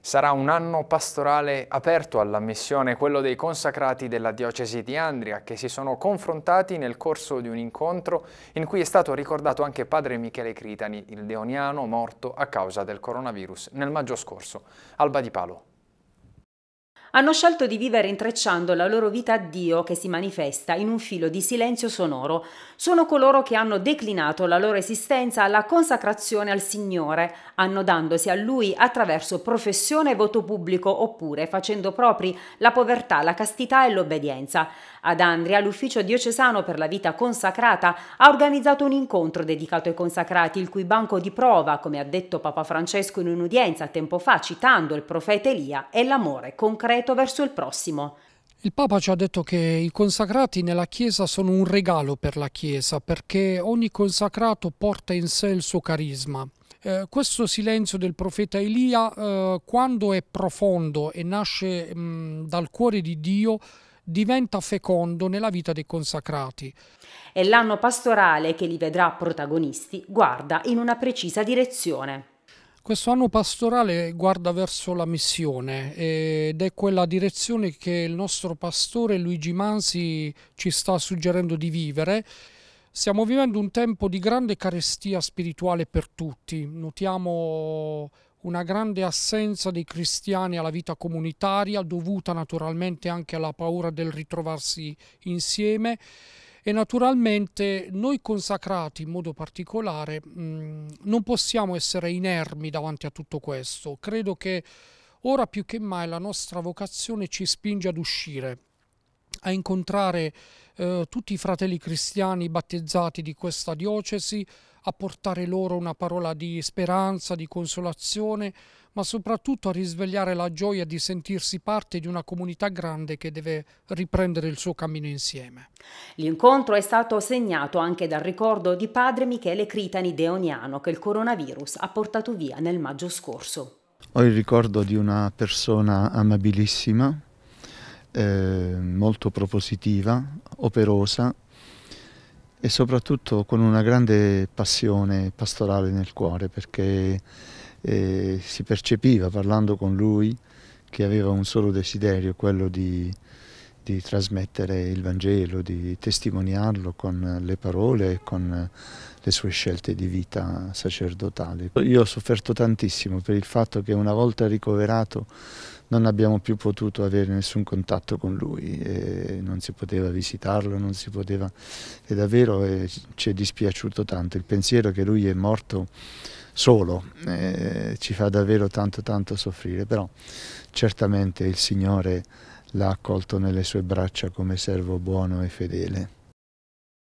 Sarà un anno pastorale aperto alla missione, quello dei consacrati della diocesi di Andria, che si sono confrontati nel corso di un incontro in cui è stato ricordato anche padre Michele Critani, il deoniano morto a causa del coronavirus nel maggio scorso. Alba di Palo hanno scelto di vivere intrecciando la loro vita a Dio che si manifesta in un filo di silenzio sonoro. Sono coloro che hanno declinato la loro esistenza alla consacrazione al Signore, annodandosi a Lui attraverso professione e voto pubblico oppure facendo propri la povertà, la castità e l'obbedienza. Ad Andria l'Ufficio diocesano per la vita consacrata ha organizzato un incontro dedicato ai consacrati, il cui banco di prova, come ha detto Papa Francesco in un'udienza tempo fa citando il profeta Elia, è l'amore concreto concreto verso il prossimo. Il Papa ci ha detto che i consacrati nella Chiesa sono un regalo per la Chiesa perché ogni consacrato porta in sé il suo carisma. Eh, questo silenzio del profeta Elia, eh, quando è profondo e nasce mh, mm, dal cuore di Dio, diventa fecondo nella vita dei consacrati. E l'anno pastorale che li vedrà protagonisti guarda in una precisa direzione. Questo anno pastorale guarda verso la missione ed è quella direzione che il nostro pastore Luigi Mansi ci sta suggerendo di vivere. Stiamo vivendo un tempo di grande carestia spirituale per tutti, notiamo una grande assenza dei cristiani alla vita comunitaria dovuta naturalmente anche alla paura del ritrovarsi insieme e naturalmente noi consacrati in modo particolare mh, mm, non possiamo essere inermi davanti a tutto questo. Credo che ora più che mai la nostra vocazione ci spinge ad uscire a incontrare eh, tutti i fratelli cristiani battezzati di questa diocesi, a portare loro una parola di speranza, di consolazione, ma soprattutto a risvegliare la gioia di sentirsi parte di una comunità grande che deve riprendere il suo cammino insieme. L'incontro è stato segnato anche dal ricordo di padre Michele Critani Deoniano che il coronavirus ha portato via nel maggio scorso. Ho il ricordo di una persona amabilissima, eh, molto propositiva, operosa e soprattutto con una grande passione pastorale nel cuore perché eh, si percepiva parlando con lui che aveva un solo desiderio, quello di, di trasmettere il Vangelo, di testimoniarlo con le parole e con le sue scelte di vita sacerdotale. Io ho sofferto tantissimo per il fatto che una volta ricoverato non abbiamo più potuto avere nessun contatto con lui, non si poteva visitarlo, non si poteva, e davvero eh, ci è dispiaciuto tanto, il pensiero che lui è morto solo eh, ci fa davvero tanto tanto soffrire, però certamente il Signore l'ha accolto nelle sue braccia come servo buono e fedele.